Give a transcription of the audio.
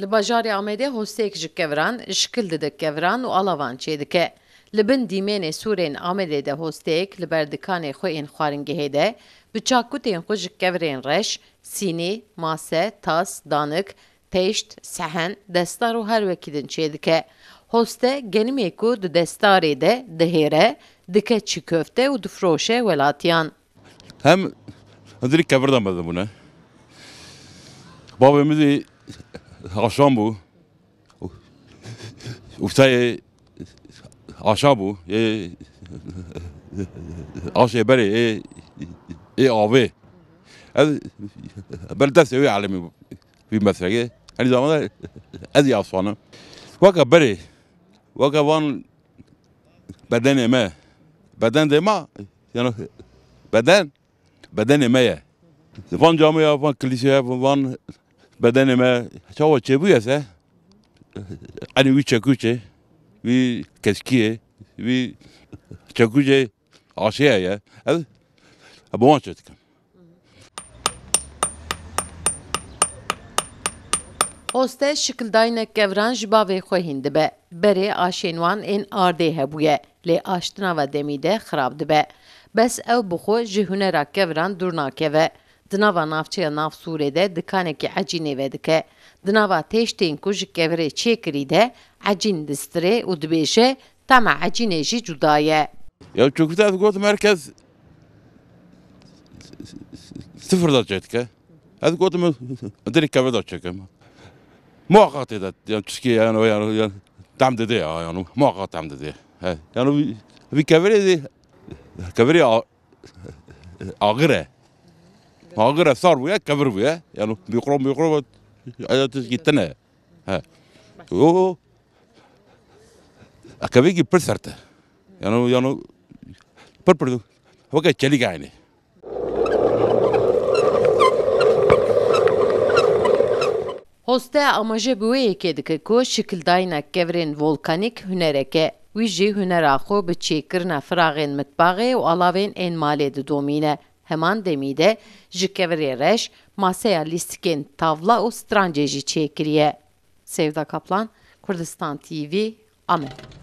Li bajarê Amedê hosteyek ji kevran şikil didik keviran û alavan çêdike. Li bin dîmenê Sûrên Amedê de hosteyek li ber dikanê xwe ên xwaringehê de bi çakûtên xwe ji kevirên reş, sînê, mase, tas, danık, teşt, sehen, destar û her wekî din çêdike. Hoste genimê ku di destarê de dihêre, dike çi köfte û difroşe welatiyan. Hem direkt kevirdan bedim buna. Babamızı Rochambeau. Vous savez, Rochambeau et Rochambeau et, et, et Orvé. Hein? Belta, tu eux, allez, mais vous en allez, allez, allez, allez, allez, allez, allez, allez, allez, allez, allez, Badan de ma, badan, badan de meye. Van et van klisje, bedenime çava çebuyese ani vi çekuçe vi keskiye vi çekuçe aşıya ya. Evet. Bu açtık. Oste şikil daynek gevran ji bavê xwe hîn dibe. Berê aşênwan ên ardê hebûye lê aştina ve demî de xirab Bes ew bi xwe ji hunera gevran dûr Dınava navçıya nav surede dikaneki acine vedike. Dınava teşteyin kujik evre çekiride acin distire u dibeşe tam acineji jı cudaye. Ya çok da got merkez sıfırda çekti. Hadi got direkt kavada çekim. Muhakkak dedi. Yani çünkü yani o yani, yani tam dedi ya yani muhakkak tam dedi. yani bir kavere dedi. Kavere ağır. غير صار وياه كبر وياه يعني بيقرب بيقرب يتنا ها و اكبيجي برسرته يعني يعني بربردو هو كان تشليق عيني Hoste amaje bu yekedike ku şikil dayna kevrin volkanik hünereke ویژی هنر آخو به چیکرنا فراغین متباغی و علاوین این مالی دو دومینه Heman demide jikevrereš masaya listikin tavla u stranceji çekiriye. E Sevda Kaplan, Kurdistan TV, Amen.